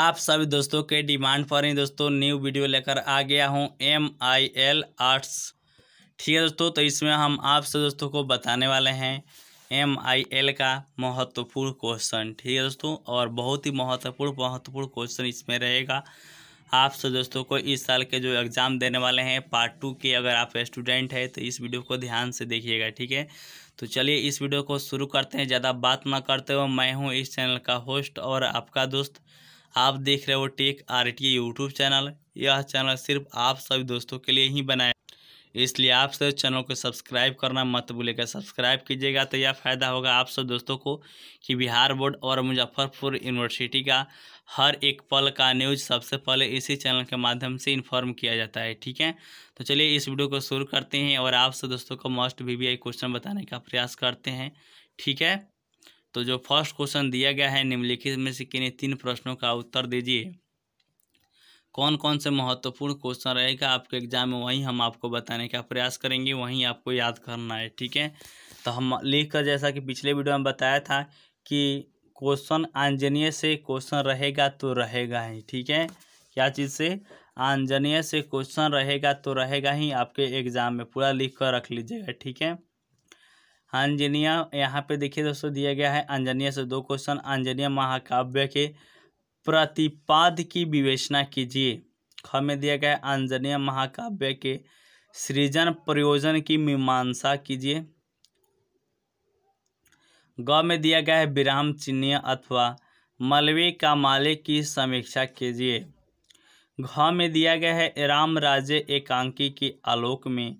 आप सभी दोस्तों के डिमांड पर ही दोस्तों न्यू वीडियो लेकर आ गया हूँ एम आई एल आर्ट्स ठीक है दोस्तों तो इसमें हम आपसे दोस्तों को बताने वाले हैं एम आई एल का महत्वपूर्ण क्वेश्चन ठीक है दोस्तों और बहुत ही महत्वपूर्ण महत्वपूर्ण क्वेश्चन इसमें रहेगा आपसे दोस्तों को इस साल के जो एग्ज़ाम देने वाले हैं पार्ट टू के अगर आप स्टूडेंट हैं तो इस वीडियो को ध्यान से देखिएगा ठीक है तो चलिए इस वीडियो को शुरू करते हैं ज़्यादा बात ना करते हो मैं हूँ इस चैनल का होस्ट और आपका दोस्त आप देख रहे हो tech R T YouTube channel यह चैनल सिर्फ आप सभी दोस्तों के लिए ही बनाया इसलिए आप सब चैनल को सब्सक्राइब करना मत भूलेगा सब्सक्राइब कीजिएगा तो यह फ़ायदा होगा आप सब दोस्तों को कि बिहार बोर्ड और मुजफ्फरपुर यूनिवर्सिटी का हर एक पल का न्यूज सबसे पहले इसी चैनल के माध्यम से इन्फॉर्म किया जाता है ठीक है तो चलिए इस वीडियो को शुरू करते हैं और आप सब दोस्तों को मस्ट वी क्वेश्चन बताने का प्रयास करते हैं ठीक है तो जो फर्स्ट क्वेश्चन दिया गया है निम्नलिखित में से किन्हीं तीन प्रश्नों का उत्तर दीजिए कौन कौन से महत्वपूर्ण क्वेश्चन रहेगा आपके एग्जाम में वहीं हम आपको बताने का प्रयास करेंगे वहीं आपको याद करना है ठीक है तो हम लिख कर जैसा कि पिछले वीडियो में बताया था कि क्वेश्चन आंजनीय से क्वेश्चन रहेगा तो रहेगा ही ठीक है क्या चीज़ से आंजनीय से क्वेश्चन रहेगा तो रहेगा ही आपके एग्जाम में पूरा लिख कर रख लीजिएगा ठीक है आंजनिया यहाँ पे देखिए दोस्तों दिया गया है आंजनिया से दो क्वेश्चन आंजनिया महाकाव्य के प्रतिपाद की विवेचना कीजिए ख में दिया गया है आंजनिया महाकाव्य के सृजन प्रयोजन की मीमांसा कीजिए ग में दिया गया है विराम चिन्हय अथवा मलवे का माले की समीक्षा कीजिए घ में दिया गया है राम राज्य एकांकी के आलोक में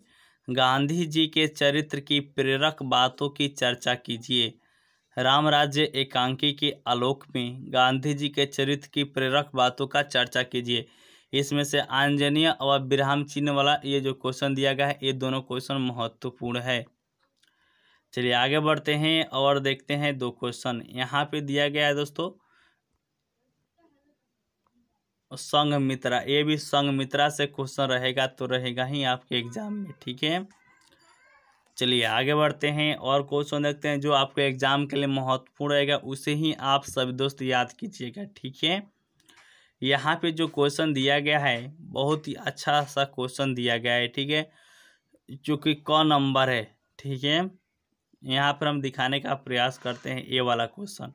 गांधी जी के चरित्र की प्रेरक बातों की चर्चा कीजिए राम राज्य एकांकी के आलोक में गांधी जी के चरित्र की प्रेरक बातों का चर्चा कीजिए इसमें से आंजनीय और विराम चिन्ह वाला ये जो क्वेश्चन दिया गया है ये दोनों क्वेश्चन महत्वपूर्ण है चलिए आगे बढ़ते हैं और देखते हैं दो क्वेश्चन यहाँ पे दिया गया है दोस्तों मित्रा ये भी संगमित्रा से क्वेश्चन रहेगा तो रहेगा ही आपके एग्जाम में ठीक है चलिए आगे बढ़ते हैं और क्वेश्चन देखते हैं जो आपके एग्जाम के लिए महत्वपूर्ण रहेगा उसे ही आप सभी दोस्त याद कीजिएगा ठीक है यहाँ पे जो क्वेश्चन दिया गया है बहुत ही अच्छा सा क्वेश्चन दिया गया है ठीक है जो कि क नंबर है ठीक है यहाँ पर हम दिखाने का प्रयास करते हैं ए वाला क्वेश्चन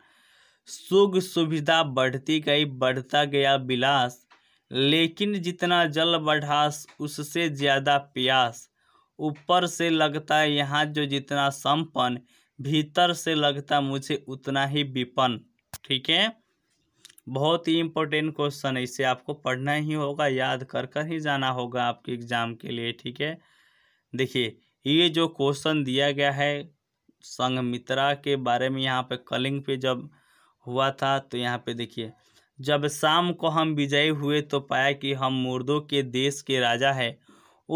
सुख सुविधा बढ़ती गई बढ़ता गया विलास लेकिन जितना जल बढ़ास उससे ज़्यादा प्यास ऊपर से लगता है यहाँ जो जितना संपन्न भीतर से लगता मुझे उतना ही विपन्न ठीक है बहुत ही इम्पोर्टेंट क्वेश्चन है इसे आपको पढ़ना ही होगा याद कर कर ही जाना होगा आपके एग्ज़ाम के लिए ठीक है देखिए ये जो क्वेश्चन दिया गया है संघमित्रा के बारे में यहाँ पे कलिंग पे जब हुआ था तो यहाँ पे देखिए जब शाम को हम विजयी हुए तो पाया कि हम मुर्दों के देश के राजा है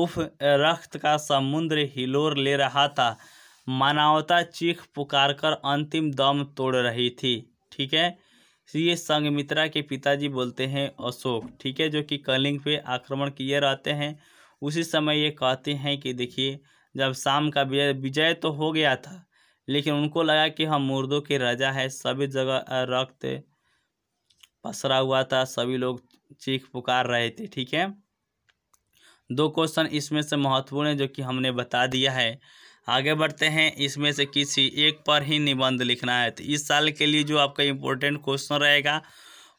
उफ रक्त का समुद्र हिलोर ले रहा था मानवता चीख पुकार कर अंतिम दम तोड़ रही थी ठीक है ये संगमित्रा के पिताजी बोलते हैं अशोक ठीक है जो कि कलिंग पे आक्रमण किए रहते हैं उसी समय ये कहते हैं कि देखिए जब शाम का विजय तो हो गया था लेकिन उनको लगा कि हम मुर्दों के राजा है सभी जगह रक्त पसरा हुआ था सभी लोग चीख पुकार रहे थे ठीक है दो क्वेश्चन इसमें से महत्वपूर्ण है जो कि हमने बता दिया है आगे बढ़ते हैं इसमें से किसी एक पर ही निबंध लिखना है तो इस साल के लिए जो आपका इम्पोर्टेंट क्वेश्चन रहेगा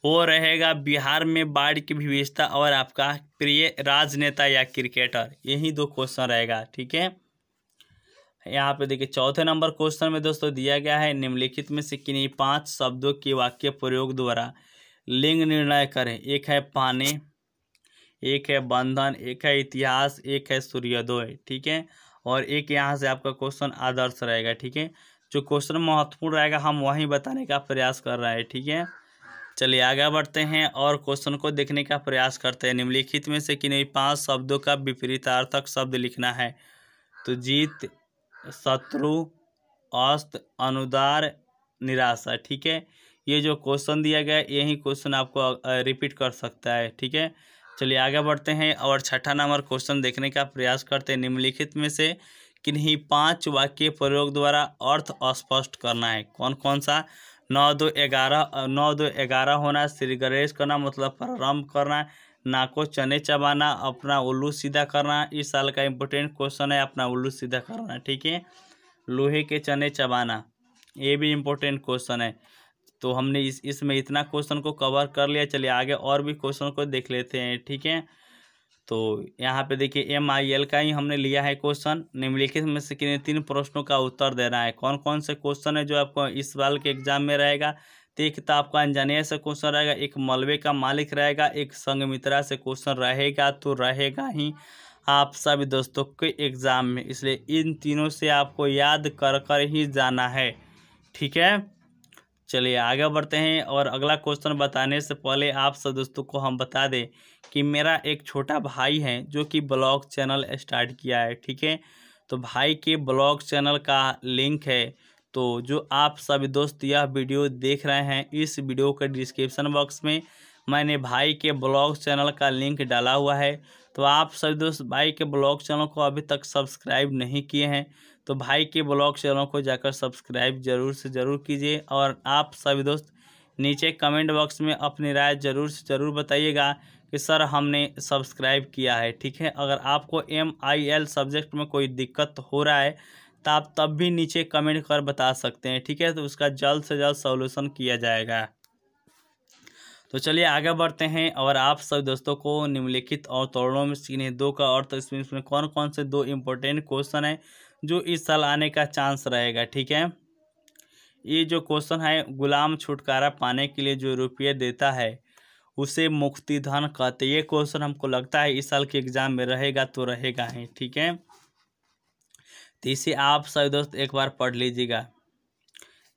वो रहेगा बिहार में बाढ़ की विविधता और आपका प्रिय राजनेता या क्रिकेटर यही दो क्वेश्चन रहेगा ठीक है यहाँ पे देखिए चौथे नंबर क्वेश्चन में दोस्तों दिया गया है निम्नलिखित में से किन्हीं पांच शब्दों के वाक्य प्रयोग द्वारा लिंग निर्णय करें एक है पाने एक है बंधन एक है इतिहास एक है सूर्योदय ठीक है और एक यहाँ से आपका क्वेश्चन आदर्श रहेगा ठीक है जो क्वेश्चन महत्वपूर्ण रहेगा हम वहीं बताने का प्रयास कर रहे हैं ठीक है चलिए आगे बढ़ते हैं और क्वेश्चन को देखने का प्रयास करते हैं निम्नलिखित में से किन्हीं पांच शब्दों का विपरीतार्थक शब्द लिखना है तो जीत शत्रु अस्त अनुदार निराशा ठीक है ये जो क्वेश्चन दिया गया है यही क्वेश्चन आपको रिपीट कर सकता है ठीक है चलिए आगे बढ़ते हैं और छठा नंबर क्वेश्चन देखने का प्रयास करते हैं निम्नलिखित में से किन्हीं पांच वाक्य प्रयोग द्वारा अर्थ स्पष्ट करना है कौन कौन सा नौ दो ग्यारह नौ दो ग्यारह होना श्री गणेश करना मतलब प्रारंभ करना नाक को चने चबाना अपना उल्लू सीधा करना इस साल का इम्पोर्टेंट क्वेश्चन है अपना उल्लू सीधा करना ठीक है लोहे के चने चबाना ये भी इम्पोर्टेंट क्वेश्चन है तो हमने इस इसमें इतना क्वेश्चन को कवर कर लिया चलिए आगे और भी क्वेश्चन को देख लेते हैं ठीक है तो यहाँ पे देखिए एम आई एल का ही हमने लिया है क्वेश्चन निम्नलिखित में से किन्हीं तीन प्रश्नों का उत्तर देना है कौन कौन से क्वेश्चन है जो आपको इस साल के एग्जाम में रहेगा तो तो आपका अनजाने से क्वेश्चन रहेगा एक मलबे का मालिक रहेगा एक संगमित्रा से क्वेश्चन रहेगा तो रहेगा ही आप सभी दोस्तों के एग्ज़ाम में इसलिए इन तीनों से आपको याद कर कर ही जाना है ठीक है चलिए आगे बढ़ते हैं और अगला क्वेश्चन बताने से पहले आप सब दोस्तों को हम बता दें कि मेरा एक छोटा भाई है जो कि ब्लॉग चैनल स्टार्ट किया है ठीक है तो भाई के ब्लॉग चैनल का लिंक है तो जो आप सभी दोस्त यह वीडियो देख रहे हैं इस वीडियो के डिस्क्रिप्शन बॉक्स में मैंने भाई के ब्लॉग चैनल का लिंक डाला हुआ है तो आप सभी दोस्त भाई के ब्लॉग चैनल को अभी तक सब्सक्राइब नहीं किए हैं तो भाई के ब्लॉग चैनल को जाकर सब्सक्राइब जरूर से ज़रूर कीजिए और आप सभी दोस्त नीचे कमेंट बॉक्स में अपनी राय ज़रूर से ज़रूर बताइएगा कि सर हमने सब्सक्राइब किया है ठीक है अगर आपको एम आई एल सब्जेक्ट में कोई दिक्कत हो रहा है तो आप तब भी नीचे कमेंट कर बता सकते हैं ठीक है तो उसका जल्द से जल्द सोल्यूशन किया जाएगा तो चलिए आगे बढ़ते हैं और आप सभी दोस्तों को निम्नलिखित और तोड़ों में सीखने दो का तो इसमें इसमें कौन कौन से दो इम्पोर्टेंट क्वेश्चन हैं जो इस साल आने का चांस रहेगा ठीक है ये जो क्वेश्चन है गुलाम छुटकारा पाने के लिए जो रुपये देता है उसे मुक्ति धन कहते ये क्वेश्चन हमको लगता है इस साल के एग्ज़ाम में रहेगा तो रहेगा ही ठीक है तो इसे आप सभी दोस्त एक बार पढ़ लीजिएगा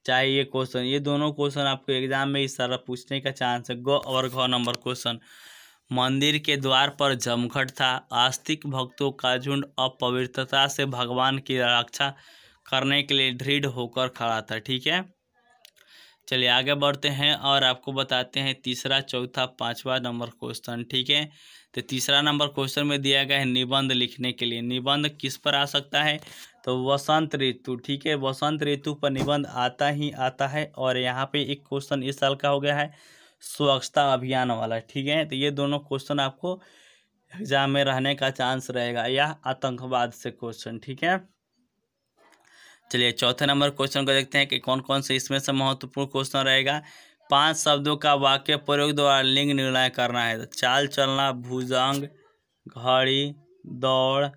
चाहे ये क्वेश्चन ये दोनों क्वेश्चन आपको एग्जाम में इस तरह पूछने का चांस है ग और घ नंबर क्वेश्चन मंदिर के द्वार पर जमघट था आस्तिक भक्तों का झुंड अपवित्रता से भगवान की रक्षा करने के लिए दृढ़ होकर खड़ा था ठीक है चलिए आगे बढ़ते हैं और आपको बताते हैं तीसरा चौथा पांचवा नंबर क्वेश्चन ठीक है तो तीसरा नंबर क्वेश्चन में दिया गया है निबंध लिखने के लिए निबंध किस पर आ सकता है तो वसंत ऋतु ठीक है वसंत ऋतु पर निबंध आता ही आता है और यहाँ पे एक क्वेश्चन इस साल का हो गया है स्वच्छता अभियान वाला ठीक है तो ये दोनों क्वेश्चन आपको एग्जाम में रहने का चांस रहेगा या आतंकवाद से क्वेश्चन ठीक है चलिए चौथे नंबर क्वेश्चन को देखते हैं कि कौन कौन से इसमें से महत्वपूर्ण क्वेश्चन रहेगा पांच शब्दों का वाक्य प्रयोग द्वारा लिंग निर्णय करना है तो चाल चलना भुजंग घड़ी दौड़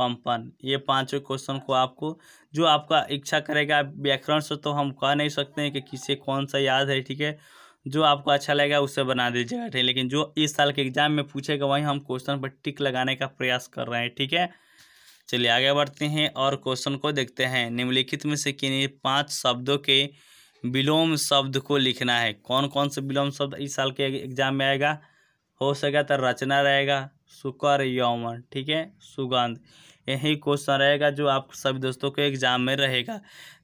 कंपन ये पांचों क्वेश्चन को आपको जो आपका इच्छा करेगा व्याकरण से तो हम कह नहीं सकते हैं कि किसे कौन सा याद है ठीक है जो आपको अच्छा लगेगा उसे बना दीजिएगा ठीक है लेकिन जो इस साल के एग्जाम में पूछेगा वहीं हम क्वेश्चन पर टिक लगाने का प्रयास कर रहे हैं ठीक है चलिए आगे बढ़ते हैं और क्वेश्चन को देखते हैं निम्नलिखित में से किन पाँच शब्दों के विलोम शब्द को लिखना है कौन कौन से विलोम शब्द इस साल के एग्जाम में आएगा हो सका तो रचना रहेगा सुकर यौवन ठीक है सुगंध यही क्वेश्चन रहेगा जो आप सभी दोस्तों के एग्जाम में रहेगा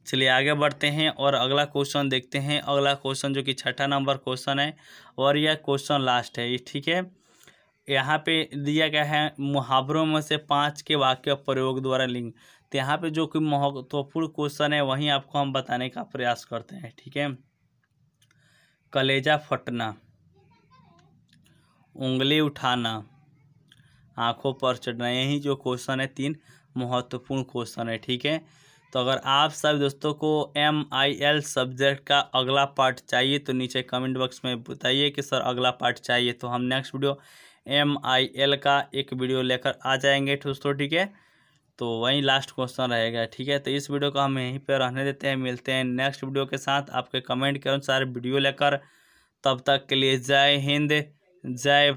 चलिए आगे बढ़ते हैं और अगला क्वेश्चन देखते हैं अगला क्वेश्चन जो कि छठा नंबर क्वेश्चन है और यह क्वेश्चन लास्ट है ठीक है यहाँ पे दिया गया है मुहावरों में से पाँच के वाक्य प्रयोग द्वारा लिंग तो यहाँ पे जो कि महत्वपूर्ण क्वेश्चन है वहीं आपको हम बताने का प्रयास करते हैं ठीक है कलेजा फटना उंगली उठाना आंखों पर चढ़ रहे हैं जो क्वेश्चन है तीन महत्वपूर्ण क्वेश्चन है ठीक है तो अगर आप सब दोस्तों को एम आई एल सब्जेक्ट का अगला पार्ट चाहिए तो नीचे कमेंट बॉक्स में बताइए कि सर अगला पार्ट चाहिए तो हम next video M I L का एक वीडियो लेकर आ जाएंगे दोस्तों ठीक है तो वहीं लास्ट क्वेश्चन रहेगा ठीक है तो इस वीडियो को हम यहीं पर रहने देते हैं मिलते हैं नेक्स्ट वीडियो के साथ आपके कमेंट के अनुसार वीडियो लेकर तब तक के लिए जय हिंद जय